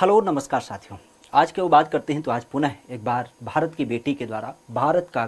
hello नमस्कार साथियों आज के वो बात करते हैं तो आज पुनः एक बार भारत की बेटी के द्वारा भारत का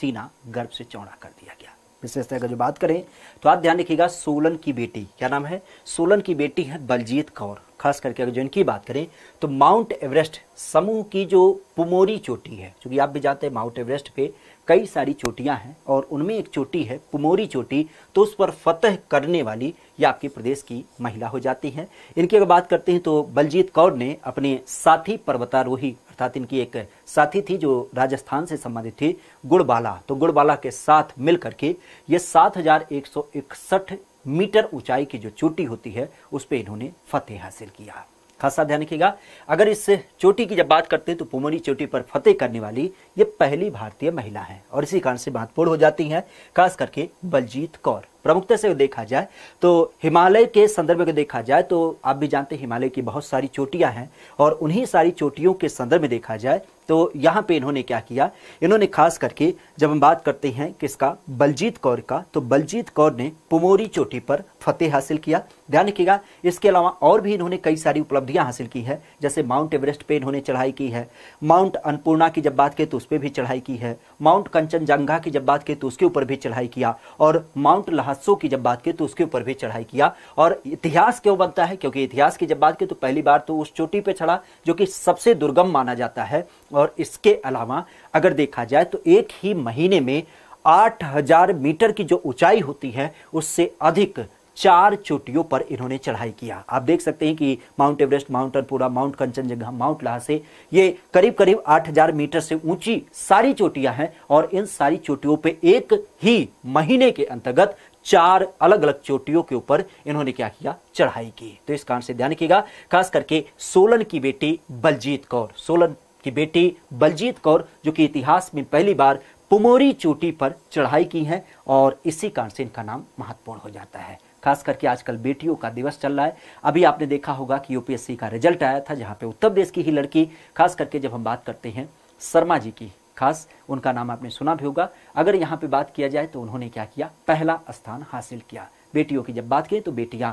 सीना गर्व से चौड़ा कर दिया गया विशेषता का जो बात करें तो आप ध्यान रखिएगा सोलन की बेटी क्या नाम है सोलन की बेटी है बलजीत कौर खास करके अगर जो इनकी बात करें तो माउंट एवरेस्ट समूह की जो पुमोरी चोटी है क्योंकि आप भी जाते हैं माउंट एवरेस्ट पे कई सारी चोटियां हैं और उनमें एक चोटी है पुमोरी चोटी तो उस पर फतह करने वाली ये आपके प्रदेश की महिला हो जाती हैं इनकी अगर बात करते हैं तो बलजीत कौर ने अपने साथी पर्वतारोही अर्थात इनकी एक साथी थी जो राजस्थान से संबंधित थी गुड़बाला तो गुड़बाला के साथ मिलकर के ये सात मीटर ऊंचाई की जो चोटी होती है उस पर इन्होंने फतेह हासिल किया खासा ध्यान रखिएगा अगर इस चोटी की जब बात करते हैं तो पुमोनी चोटी पर फतेह करने वाली ये पहली भारतीय महिला है और इसी कारण से महत्वपूर्ण हो जाती है खास करके बलजीत कौर प्रमुखता से देखा जाए तो हिमालय के संदर्भ में देखा जाए तो आप भी जानते हैं हिमालय की बहुत सारी चोटियां हैं और उन्हीं सारी चोटियों के संदर्भ में देखा जाए तो यहां पे इन्होंने क्या किया इन्होंने खास करके जब हम बात करते हैं किसका बलजीत कौर का तो बलजीत कौर ने पुमोरी चोटी पर फतेह हासिल किया ध्यान रखिएगा इसके अलावा और भी इन्होंने कई सारी उपलब्धियां हासिल की है जैसे माउंट एवरेस्ट पे इन्होंने चढ़ाई की है माउंट अन्नपूर्णा की जब बात करें तो उस पर भी चढ़ाई की है माउंट कंचनजंगा की जब बात करें तो उसके ऊपर भी चढ़ाई किया और माउंट लाहौर हादसों की जब बात की तो उसके ऊपर भी चढ़ाई किया और इतिहास क्यों बनता है क्योंकि इतिहास की जब बात की तो पहली बार तो उस चोटी पर चढ़ा जो कि सबसे दुर्गम माना जाता है और इसके अलावा अगर देखा जाए तो एक ही महीने में 8000 मीटर की जो ऊंचाई होती है उससे अधिक चार चोटियों पर इन्होंने चढ़ाई किया आप देख सकते हैं कि mount Everest mount Annapurna mount Kanchenjunga mount Lhotse ये करीब करीब 8000 मीटर से ऊंची सारी चोटियां हैं और इन सारी चोटियों पे एक ही महीने के अंतर्गत चार अलग अलग चोटियों के ऊपर इन्होंने क्या किया चढ़ाई की तो इस कारण से ध्यान रखिएगा खास करके सोलन की बेटी बलजीत कौर सोलन की बेटी बलजीत कौर जो कि इतिहास में पहली बार पुमोरी चोटी पर चढ़ाई की है और इसी कारण से इनका नाम महत्वपूर्ण हो जाता है खास करके आजकल बेटियों का दिवस चल रहा है अभी आपने देखा होगा कि यूपीएससी का रिजल्ट आया था जहाँ पे उत्तर प्रदेश की ही लड़की खास करके जब हम बात करते हैं शर्मा जी की खास उनका नाम आपने सुना भी होगा अगर यहाँ पे बात किया जाए तो उन्होंने क्या किया पहला स्थान हासिल किया बेटियों की जब बात करें तो बेटियां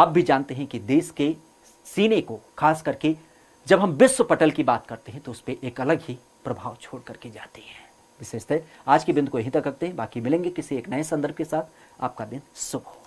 आप भी जानते हैं कि देश के सीने को खास करके जब हम विश्व पटल की बात करते हैं तो उस पर एक अलग ही प्रभाव छोड़ करके जाती हैं विशेषतः आज के बिंदु को यहीं तक रखते हैं बाकी मिलेंगे किसी एक नए संदर्भ के साथ आपका दिन शुभ हो